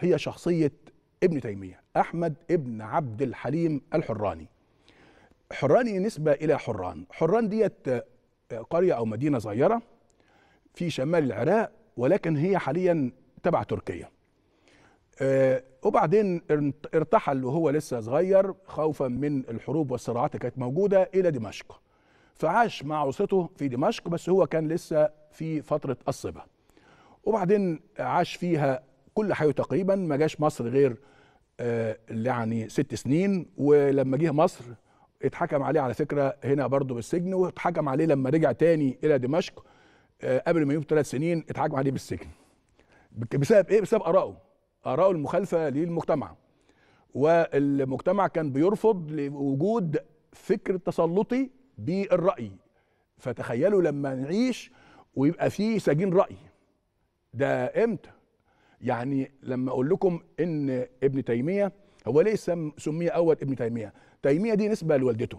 هي شخصية ابن تيمية أحمد ابن عبد الحليم الحراني حراني نسبة إلى حران حران ديت آه، قرية أو مدينة صغيرة في شمال العراق ولكن هي حاليا تبع تركيا آه، وبعدين ارتحل وهو لسه صغير خوفا من الحروب والصراعات اللي كانت موجودة إلى دمشق فعاش مع أسرته في دمشق بس هو كان لسه في فترة الصبا وبعدين عاش فيها كل حاجه تقريبا ما جاش مصر غير آه، يعني ست سنين ولما جه مصر اتحكم عليه على فكره هنا برضه بالسجن واتحكم عليه لما رجع تاني الى دمشق آه، قبل ما يموت ثلاث سنين اتحكم عليه بالسجن بسبب ايه بسبب ارائه ارائه المخالفه للمجتمع والمجتمع كان بيرفض لوجود فكر تسلطي بالراي فتخيلوا لما نعيش ويبقى فيه سجين راي ده امتى يعني لما اقول لكم ان ابن تيميه هو ليه سمي اول ابن تيميه تيميه دي نسبه لوالدته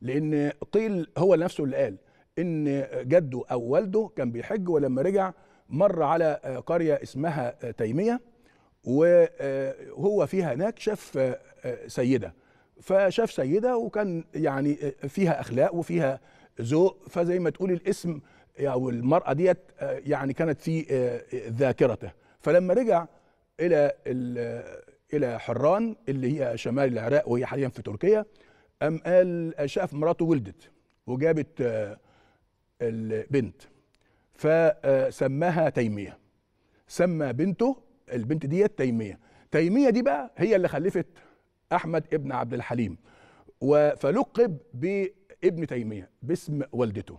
لان قيل هو نفسه اللي قال ان جده او والده كان بيحج ولما رجع مر على قريه اسمها تيميه وهو فيها هناك شاف سيده فشاف سيده وكان يعني فيها اخلاق وفيها ذوق فزي ما تقول الاسم او المراه ديت آه، يعني كانت في آه، ذاكرته فلما رجع الى آه، الى حران اللي هي شمال العراق وهي حاليا في تركيا قام قال شاف مراته ولدت وجابت البنت فسماها تيميه سمى بنته البنت ديت تيميه تيميه دي بقى هي اللي خلفت احمد ابن عبد الحليم فلقب بابن تيميه باسم والدته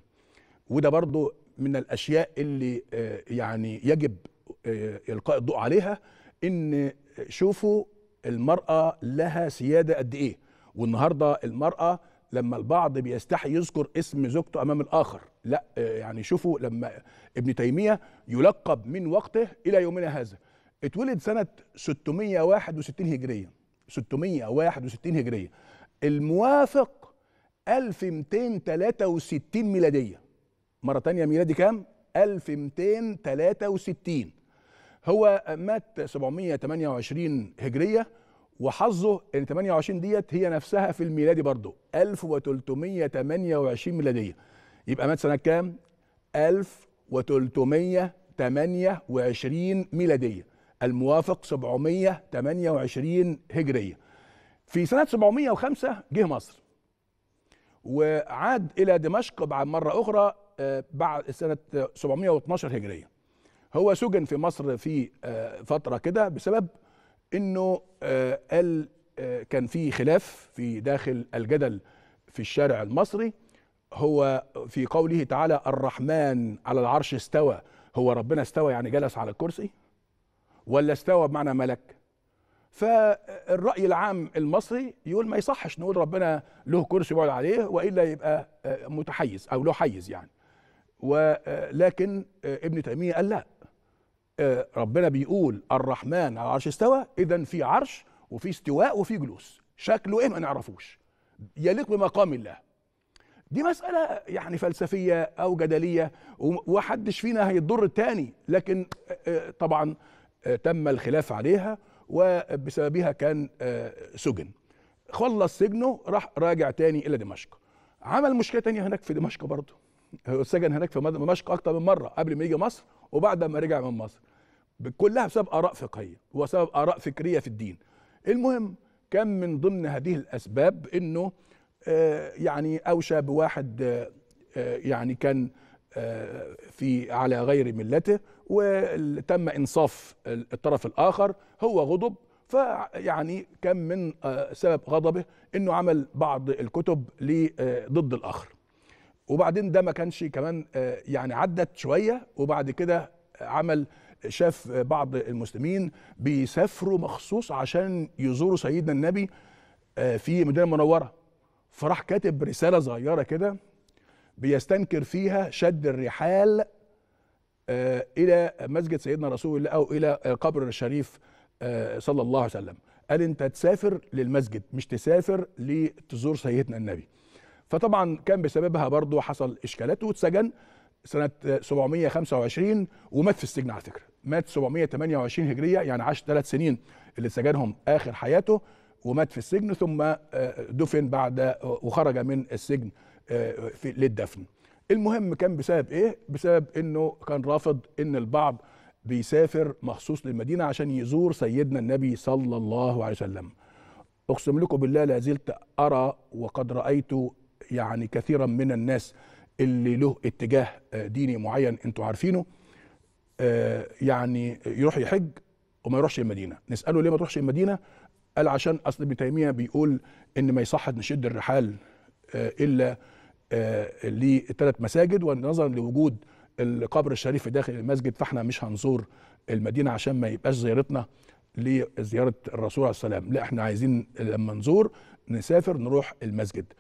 وده برضو من الاشياء اللي آه، يعني يجب آه، القاء الضوء عليها ان آه، شوفوا المراه لها سياده قد ايه والنهارده المراه لما البعض بيستحي يذكر اسم زوجته امام الاخر لا يعني شوفوا لما ابن تيميه يلقب من وقته الى يومنا هذا اتولد سنه 661 هجريه 661 هجريه الموافق 1263 ميلاديه مره تانية ميلادي كام 1263 هو مات 728 هجريه وحظه ان 28 ديت هي نفسها في الميلادي برضه 1328 ميلاديه يبقى مات سنه كام 1328 ميلاديه الموافق 728 هجريه في سنه 705 جه مصر وعاد الى دمشق بعد مره اخرى آه، بعد سنه 712 هجريه هو سجن في مصر في آه، فتره كده بسبب انه آه، قال كان في خلاف في داخل الجدل في الشارع المصري هو في قوله تعالى الرحمن على العرش استوى هو ربنا استوى يعني جلس على الكرسي ولا استوى بمعنى ملك فالرأي العام المصري يقول ما يصحش نقول ربنا له كرسي يقعد عليه وإلا يبقى متحيز أو له حيز يعني ولكن آه، آه، ابن تيميه قال لا آه، ربنا بيقول الرحمن على العرش استوى اذا في عرش وفي استواء وفي جلوس شكله ايه ما نعرفوش يليق بمقام الله دي مسألة يعني فلسفية أو جدلية ومحدش فينا هيضر التاني لكن طبعا تم الخلاف عليها وبسببها كان سجن خلص سجنه راح راجع تاني إلى دمشق عمل مشكلة تانية هناك في دمشق برضه سجن هناك في دمشق اكتر من مره قبل ما يجي مصر وبعد ما رجع من مصر كلها بسبب اراء فقهيه وسبب اراء فكريه في الدين المهم كان من ضمن هذه الاسباب انه آه، يعني اوشى بواحد آه، آه، يعني كان في على غير ملته وتم انصاف الطرف الاخر هو غضب فيعني كان من سبب غضبه انه عمل بعض الكتب ضد الاخر وبعدين ده ما كانش كمان آه، يعني عدت شويه وبعد كده عمل شاف بعض المسلمين بيسافروا مخصوص عشان يزوروا سيدنا النبي آه، في المدينه المنوره فراح كاتب رساله صغيره كده بيستنكر فيها شد الرحال آه، الى مسجد سيدنا رسول الله او الى قبر الشريف صلى الله عليه وسلم قال انت تسافر للمسجد مش تسافر لتزور سيدنا النبي فطبعا كان بسببها برضه حصل اشكالات واتسجن سنه 725 ومات في السجن على فكره مات 728 هجريه يعني عاش ثلاث سنين اللي سجنهم اخر حياته ومات في السجن ثم آه، دفن بعد آه، وخرج من السجن آه، في للدفن المهم كان بسبب ايه بسبب انه كان رافض ان البعض بيسافر مخصوص للمدينه عشان يزور سيدنا النبي صلى الله عليه وسلم اقسم لكم بالله لا زلت ارى وقد رايت يعني كثيرا من الناس اللي له اتجاه آه، ديني معين انتوا عارفينه آه، يعني يروح يحج وما يروحش المدينه نساله ليه ما تروحش المدينه قال عشان اصل ابن تيميه بيقول ان ما يصحد نشد الرحال آه، الا لثلاث مساجد ونظرا لوجود القبر الشريف في داخل المسجد فاحنا مش هنزور المدينه عشان ما يبقاش زيارتنا لزياره الرسول عليه السلام لا احنا عايزين لما نزور نسافر نروح المسجد